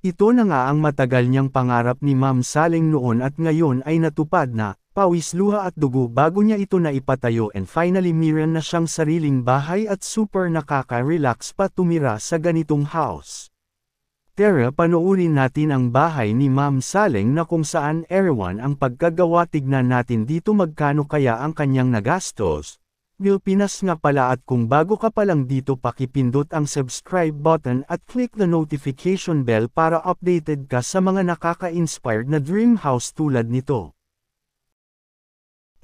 Ito na nga ang matagal niyang pangarap ni Ma'am Saleng noon at ngayon ay natupad na, pawis luha at dugo bago niya ito na ipatayo and finally meron na siyang sariling bahay at super nakaka-relax pa tumira sa ganitong house. Tara panoorin natin ang bahay ni Ma'am Saleng na kung saan everyone ang pagkagawa tignan natin dito magkano kaya ang kanyang nagastos, Pilipinas nga pala at kung bago ka pa lang dito pakipindot ang subscribe button at click the notification bell para updated ka sa mga nakaka-inspired na dream house tulad nito.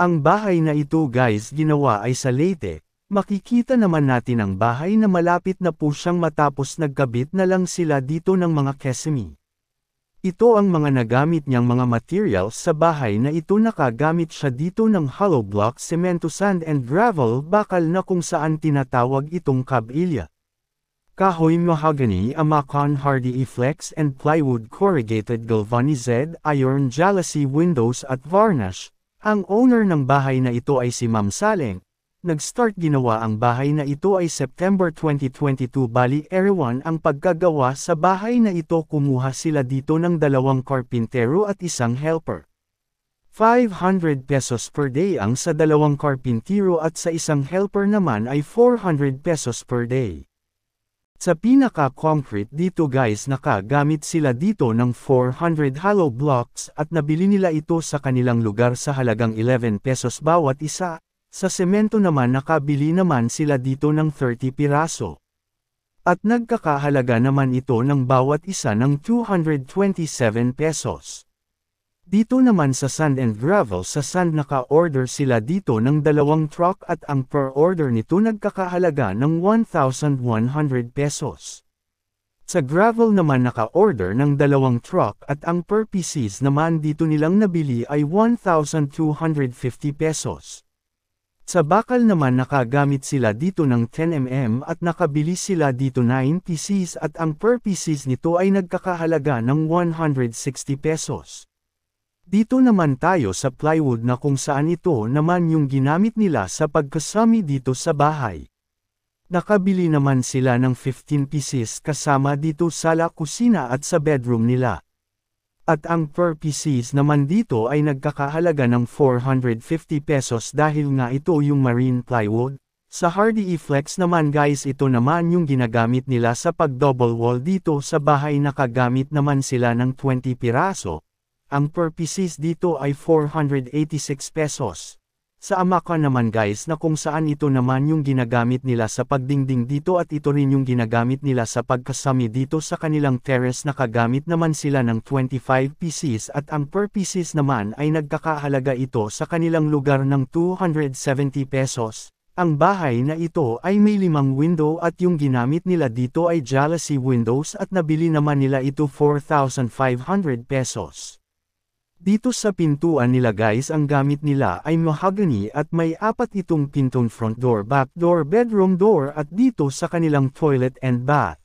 Ang bahay na ito guys ginawa ay sa Leyte, makikita naman natin ang bahay na malapit na po siyang matapos nagkabit na lang sila dito ng mga kesemi. Ito ang mga nagamit niyang mga materials sa bahay na ito nakagamit siya dito ng hollow block cemento sand and gravel bakal na kung saan tinatawag itong kabilya. Kahoy mahogany amakon hardy e-flex and plywood corrugated galvanized iron jealousy windows at varnish. Ang owner ng bahay na ito ay si Ma'am Saleng, Nag-start ginawa ang bahay na ito ay September 2022 bali Erewan ang pagkagawa sa bahay na ito kumuha sila dito ng dalawang karpintero at isang helper. 500 pesos per day ang sa dalawang karpintero at sa isang helper naman ay 400 pesos per day. Sa pinaka-concrete dito guys nakagamit sila dito ng 400 hollow blocks at nabili nila ito sa kanilang lugar sa halagang 11 pesos bawat isa. Sa semento naman nakabili naman sila dito ng 30 piraso. At nagkakahalaga naman ito ng bawat isa ng 227 pesos. Dito naman sa sand and gravel sa sand naka-order sila dito ng dalawang truck at ang per order nito nagkakahalaga ng 1,100 pesos. Sa gravel naman naka-order ng dalawang truck at ang per pieces naman dito nilang nabili ay 1,250 pesos. Sa bakal naman nakagamit sila dito ng 10mm at nakabili sila dito 9 pieces at ang per pieces nito ay nagkakahalaga ng 160 pesos. Dito naman tayo sa plywood na kung saan ito naman yung ginamit nila sa pagkasami dito sa bahay. Nakabili naman sila ng 15 pieces kasama dito sala kusina at sa bedroom nila. At ang per PCs naman dito ay nagkakahalaga ng 450 pesos dahil nga ito yung marine plywood. Sa Hardy E-Flex naman guys ito naman yung ginagamit nila sa pag double wall dito sa bahay nakagamit naman sila ng 20 piraso. Ang per PCs dito ay 486 pesos. Sa Amaka naman guys na kung saan ito naman yung ginagamit nila sa pagdingding dito at ito rin yung ginagamit nila sa pagkasami dito sa kanilang terrace na kagamit naman sila ng 25 pieces at ang per pieces naman ay nagkakahalaga ito sa kanilang lugar ng 270 pesos. Ang bahay na ito ay may limang window at yung ginamit nila dito ay jealousy windows at nabili naman nila ito 4,500 pesos. Dito sa pintuan nila guys ang gamit nila ay mahogany at may apat itong pintong front door, back door, bedroom door at dito sa kanilang toilet and bath.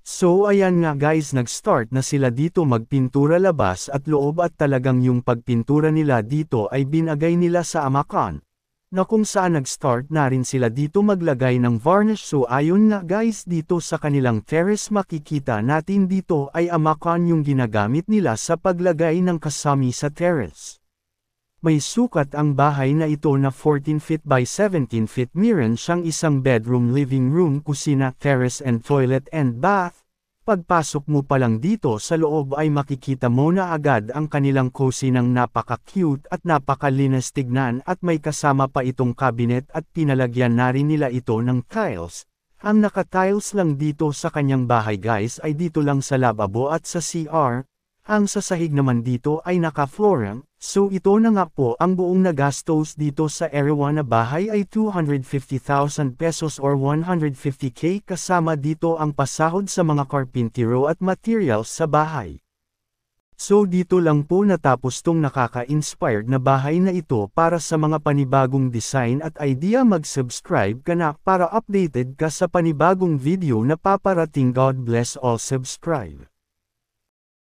So ayan nga guys nag-start na sila dito magpintura labas at loob at talagang yung pagpintura nila dito ay binagay nila sa amakan, na kung saan nag-start na rin sila dito maglagay ng varnish so ayun na guys dito sa kanilang terrace makikita natin dito ay amakan yung ginagamit nila sa paglagay ng kasami sa terrace. May sukat ang bahay na ito na 14 feet by 17 feet meron siyang isang bedroom living room kusina terrace and toilet and bath, Pagpasok mo pa lang dito sa loob ay makikita mo na agad ang kanilang ng napaka-cute at napakalinis tignan at may kasama pa itong cabinet at pinalagyan na rin nila ito ng tiles. Ang naka-tiles lang dito sa kanyang bahay guys ay dito lang sa lababo at sa CR. Ang sa sahig naman dito ay naka-flooring, So ito na nga po ang buong nagastos dito sa erewa bahay ay 250,000 pesos or 150k kasama dito ang pasahod sa mga karpintero at materials sa bahay. So dito lang po natapos tong nakaka-inspired na bahay na ito para sa mga panibagong design at idea mag-subscribe ka na para updated ka sa panibagong video na paparating God bless all subscribe.